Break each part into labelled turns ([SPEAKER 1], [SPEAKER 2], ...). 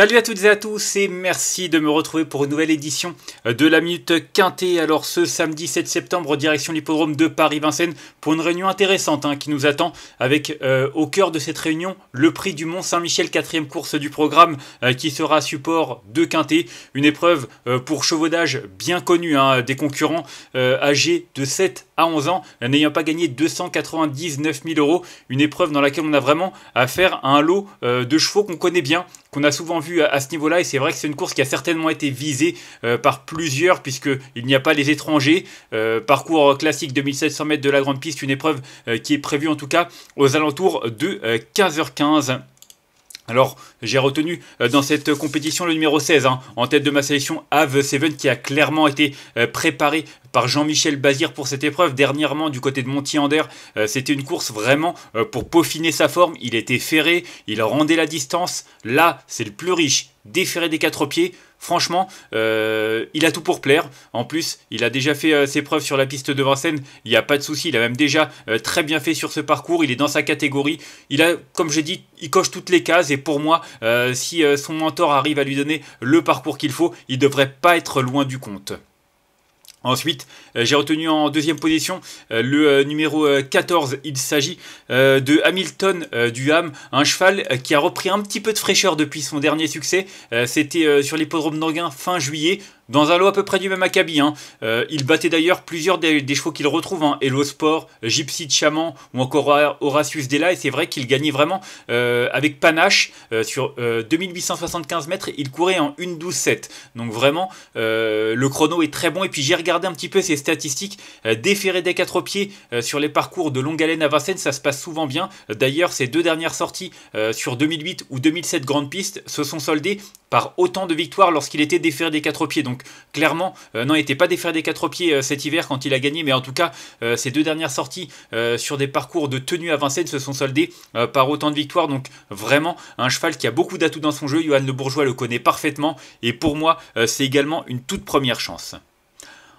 [SPEAKER 1] Salut à toutes et à tous et merci de me retrouver pour une nouvelle édition euh, de la Minute Quintée. Alors ce samedi 7 septembre, direction l'hippodrome de Paris-Vincennes pour une réunion intéressante hein, qui nous attend avec euh, au cœur de cette réunion le prix du Mont-Saint-Michel, quatrième course du programme euh, qui sera support de Quintée. Une épreuve pour chevaudage bien connue hein, des concurrents âgés de 7 à 11 ans, n'ayant pas gagné 299 000 euros. Une épreuve dans laquelle on a vraiment affaire à un lot euh, de chevaux qu'on connaît bien, qu'on a souvent vu à, ce niveau-là. Et c'est vrai que c'est une course qui a certainement été visée euh, par plusieurs, puisqu'il n'y a pas les étrangers. Euh, parcours classique 2700 mètres de la grande piste, une épreuve qui est prévue en tout cas aux alentours de 15h15. Alors, j'ai retenu dans cette compétition le numéro 16, hein, en tête de ma sélection, AVE Seven, qui a clairement été préparé par Jean-Michel Bazir pour cette épreuve. Dernièrement, du côté de monty euh, c'était une course vraiment euh, pour peaufiner sa forme. Il était ferré, il rendait la distance. Là, c'est le plus riche, déferré des quatre pieds. Franchement, euh, il a tout pour plaire. En plus, il a déjà fait ses preuves sur la piste de Vincennes. Il n'y a pas de souci. Il a même déjà très bien fait sur ce parcours. Il est dans sa catégorie. Il a, comme j'ai dit, il coche toutes les cases. Et pour moi, si son mentor arrive à lui donner le parcours qu'il faut, il ne devrait pas être loin du compte. Ensuite, euh, j'ai retenu en deuxième position euh, le euh, numéro 14. Il s'agit de Hamilton Duham, un cheval qui a repris un petit peu de fraîcheur depuis son dernier succès. C'était sur l'hippodrome d'Anguin fin juillet dans un lot à peu près du même acabit. Hein. Euh, il battait d'ailleurs plusieurs des, chevaux qu'il retrouve, en hein. Hello Sport, Gypsy de Chaman ou encore Horatius Della, et c'est vrai qu'il gagnait vraiment euh, avec panache euh, sur 2875 mètres, il courait en 1-12-7. Donc vraiment, le chrono est très bon, et puis j'ai regardé un petit peu ses statistiques, déféré des quatre pieds sur les parcours de longue haleine à Vincennes, ça se passe souvent bien. D'ailleurs, ses deux dernières sorties sur 2008 ou 2007 grandes pistes se sont soldées par autant de victoires lorsqu'il était déféré des quatre pieds. Donc clairement, euh, non, il n'était pas déféré des quatre pieds euh, cet hiver quand il a gagné, mais en tout cas, euh, ces deux dernières sorties euh, sur des parcours de tenue à Vincennes se sont soldées par autant de victoires. Donc vraiment, un cheval qui a beaucoup d'atouts dans son jeu. Johan Le Bourgeois le connaît parfaitement et pour moi, c'est également une toute première chance.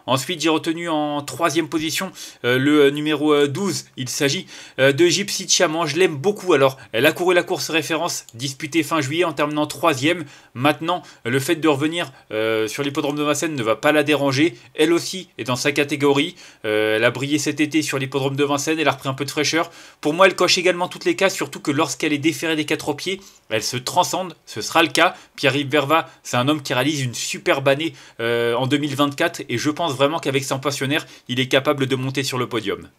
[SPEAKER 1] Ensuite, j'ai retenu en troisième position euh, le euh, numéro 12. Euh, Il s'agit de Gypsy Chaman. Je l'aime beaucoup. Alors, elle a couru la course référence disputée fin juillet en terminant troisième. Maintenant, le fait de revenir sur l'hippodrome de Vincennes ne va pas la déranger. Elle aussi est dans sa catégorie. elle a brillé cet été sur l'hippodrome de Vincennes. Elle a repris un peu de fraîcheur. Pour moi, elle coche également toutes les cases, surtout que lorsqu'elle est déférée des quatre pieds, elle se transcende. Ce sera le cas. Pierre-Yves Verva c'est un homme qui réalise une superbe année en 2024 et je pense vraiment qu'avec son passionnaire, il est capable de monter sur le podium.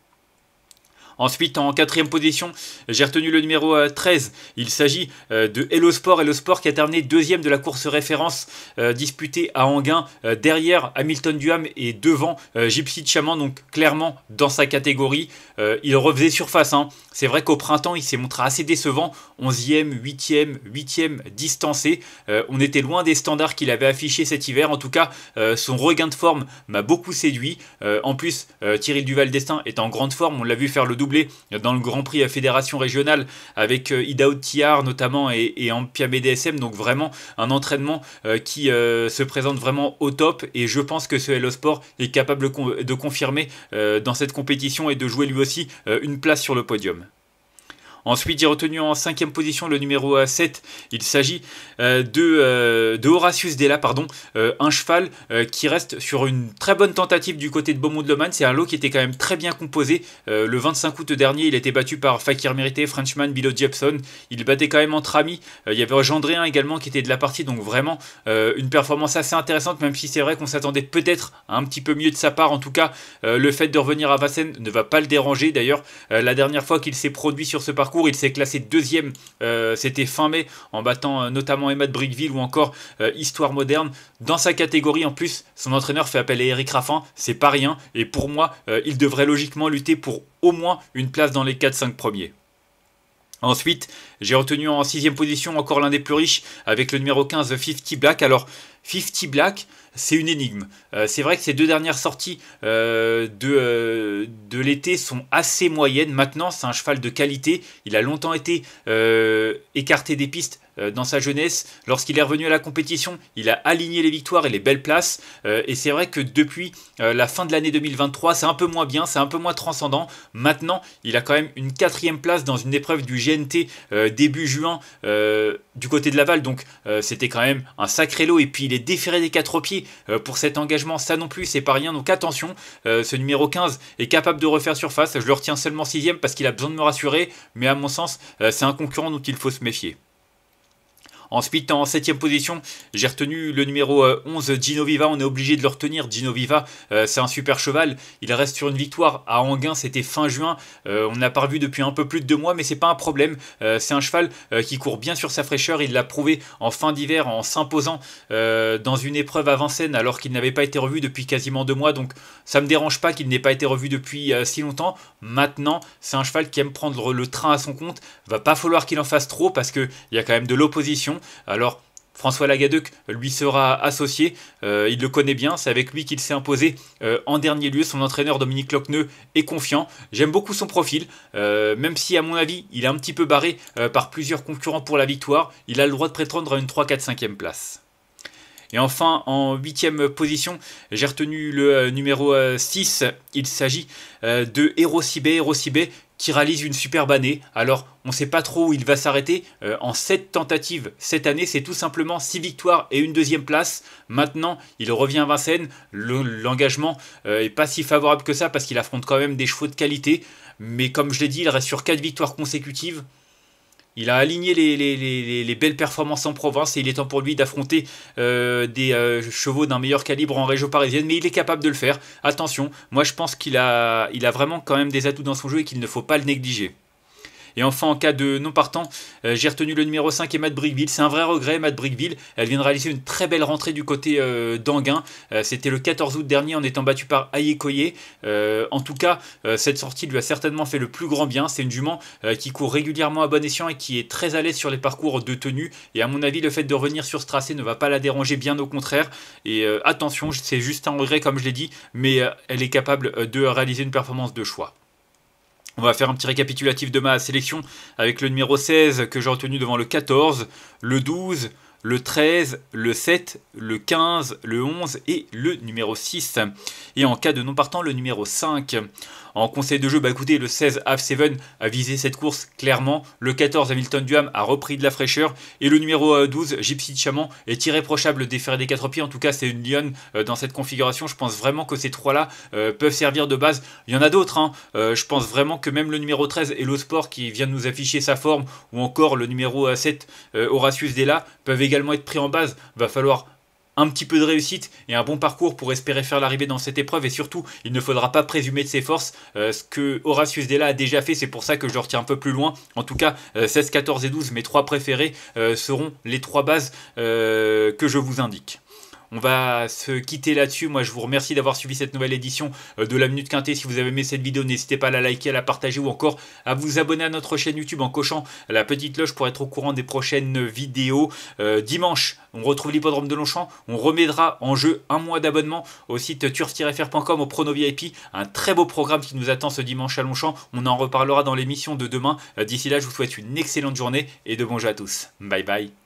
[SPEAKER 1] Ensuite, en quatrième position, j'ai retenu le numéro 13. Euh, il s'agit euh, de Hello Sport. Hello Sport qui a terminé deuxième de la course référence euh, disputée à Anguin, derrière Hamilton Duham et devant Gypsy Chaman, donc clairement dans sa catégorie. il refaisait surface. Hein. C'est vrai qu'au printemps, il s'est montré assez décevant. 11e, 8e, 8e, distancé. on était loin des standards qu'il avait affichés cet hiver. En tout cas, son regain de forme m'a beaucoup séduit. en plus, Thierry Duval-Destin est en grande forme. On l'a vu faire le double dans le Grand Prix à Fédération Régionale avec euh, Idao Tiar notamment et, et Ampia BDSM. Donc vraiment un entraînement euh, qui euh, se présente vraiment au top et je pense que ce Hello Sport est capable de confirmer dans cette compétition et de jouer lui aussi une place sur le podium. Ensuite, j'ai retenu en cinquième position le numéro 7. Il s'agit euh, de, euh, de, Horatius Della, pardon, euh, un cheval qui reste sur une très bonne tentative du côté de Beaumont de C'est un lot qui était quand même très bien composé. le 25 août dernier, il était battu par Fakir Mérité, Frenchman, Bilo Jepson. Il battait quand même entre amis. il y avait Jean Jean-Dréen également qui était de la partie. Donc vraiment une performance assez intéressante, même si c'est vrai qu'on s'attendait peut-être un petit peu mieux de sa part. En tout cas, le fait de revenir à Vassen ne va pas le déranger. D'ailleurs, la dernière fois qu'il s'est produit sur ce parcours, il s'est classé deuxième, euh, c'était fin mai, en battant euh, notamment Emma de Brickville ou encore euh, Histoire moderne. Dans sa catégorie, en plus, son entraîneur fait appel à Eric Raffin, c'est pas rien. Et pour moi, il devrait logiquement lutter pour au moins une place dans les 4-5 premiers. Ensuite, j'ai retenu en sixième position encore l'un des plus riches avec le numéro 15 The 50 Black. Alors, 50 Black, c'est une énigme. Euh, c'est vrai que ces deux dernières sorties euh, de, euh, de l'été sont assez moyennes. Maintenant, c'est un cheval de qualité. Il a longtemps été écarté des pistes dans sa jeunesse. Lorsqu'il est revenu à la compétition, il a aligné les victoires et les belles places. et c'est vrai que depuis la fin de l'année 2023, c'est un peu moins bien, c'est un peu moins transcendant. Maintenant, il a quand même une quatrième place dans une épreuve du GNT début juin du côté de Laval. Donc c'était quand même un sacré lot. Et puis il est déféré des quatre pieds euh, pour cet engagement. Ça non plus, c'est pas rien. Donc attention, euh, ce numéro 15 est capable de refaire surface. Je le retiens seulement sixième parce qu'il a besoin de me rassurer. Mais à mon sens, euh, c'est un concurrent dont il faut se méfier. Ensuite, en septième position, j'ai retenu le numéro 11, euh, Viva, On est obligé de le retenir. Gino Viva euh, c'est un super cheval. Il reste sur une victoire à Anguin. C'était fin juin. Euh, on n'a pas revu depuis un peu plus de deux mois, mais c'est pas un problème. c'est un cheval qui court bien sur sa fraîcheur. Il l'a prouvé en fin d'hiver en s'imposant dans une épreuve avant Vincennes alors qu'il n'avait pas été revu depuis quasiment deux mois. Donc, ça me dérange pas qu'il n'ait pas été revu depuis si longtemps. Maintenant, c'est un cheval qui aime prendre le train à son compte. Va pas falloir qu'il en fasse trop parce qu'il y a quand même de l'opposition. Alors, François Lagadeuc lui sera associé, euh, il le connaît bien, c'est avec lui qu'il s'est imposé euh, en dernier lieu. Son entraîneur Dominique Locneux est confiant, j'aime beaucoup son profil, euh, même si à mon avis il est un petit peu barré par plusieurs concurrents pour la victoire, il a le droit de prétendre à une 3 4 5 place. Et enfin, en huitième position, j'ai retenu le numéro 6. Il s'agit de Hérosibé. Erosibé, qui réalise une superbe année. Alors, on ne sait pas trop où il va s'arrêter. Euh, en 7 tentatives cette année, c'est tout simplement 6 victoires et une deuxième place. Maintenant, il revient à Vincennes. L'engagement n'est euh, pas si favorable que ça parce qu'il affronte quand même des chevaux de qualité. Mais comme je l'ai dit, il reste sur 4 victoires consécutives. Il a aligné les, les, les, belles performances en province et il est temps pour lui d'affronter euh, des euh, chevaux d'un meilleur calibre en région parisienne, mais il est capable de le faire. Attention, moi je pense qu'il a, il a vraiment quand même des atouts dans son jeu et qu'il ne faut pas le négliger. Et enfin, en cas de non partant, euh, j'ai retenu le numéro 5 et de Bricville, C'est un vrai regret, de Bricville, Elle vient de réaliser une très belle rentrée du côté euh, d'Anguin. Euh, c'était le 14 août dernier en étant battue par Ayekoye. en tout cas, cette sortie lui a certainement fait le plus grand bien. C'est une jument qui court régulièrement à bon escient et qui est très à l'aise sur les parcours de tenue. Et à mon avis, le fait de revenir sur ce tracé ne va pas la déranger, bien au contraire. Et attention, c'est juste un regret, comme je l'ai dit, mais elle est capable de réaliser une performance de choix. On va faire un petit récapitulatif de ma sélection avec le numéro 16 que j'ai retenu devant le 14, le 12, le 13, le 7, le 15, le 11 et le numéro 6. Et en cas de non partant, le numéro 5. En conseil de jeu, bah écoutez, le 16 half 7 a visé cette course clairement. Le 14 Hamilton Duham a repris de la fraîcheur. Et le numéro 12, euh, Gypsy Chaman, est irréprochable des des quatre pieds. En tout cas, c'est une lionne euh, dans cette configuration. Je pense vraiment que ces trois-là euh, peuvent servir de base. Il y en a d'autres. Hein. Je pense vraiment que même le numéro 13, Hello Sport, qui vient de nous afficher sa forme, ou encore le numéro 7, Horatius Della, peuvent également être pris en base. Va falloir un petit peu de réussite et un bon parcours pour espérer faire l'arrivée dans cette épreuve et surtout il ne faudra pas présumer de ses forces euh, ce que Horatius Della a déjà fait c'est pour ça que je retiens un peu plus loin en tout cas 16, euh, 14 et 12 mes trois préférés euh, seront les trois bases que je vous indique on va se quitter là-dessus. Moi, je vous remercie d'avoir suivi cette nouvelle édition euh, de la Minute Quintée. Si vous avez aimé cette vidéo, n'hésitez pas à la liker, à la partager ou encore à vous abonner à notre chaîne YouTube en cochant la petite loge pour être au courant des prochaines vidéos. Euh, dimanche, on retrouve l'hippodrome de Longchamp. On remettra en jeu un mois d'abonnement au site turf-fr.com au Prono VIP. Un très beau programme qui nous attend ce dimanche à Longchamp. On en reparlera dans l'émission de demain. Euh, d'ici là, je vous souhaite une excellente journée et de bons jeux à tous. Bye bye.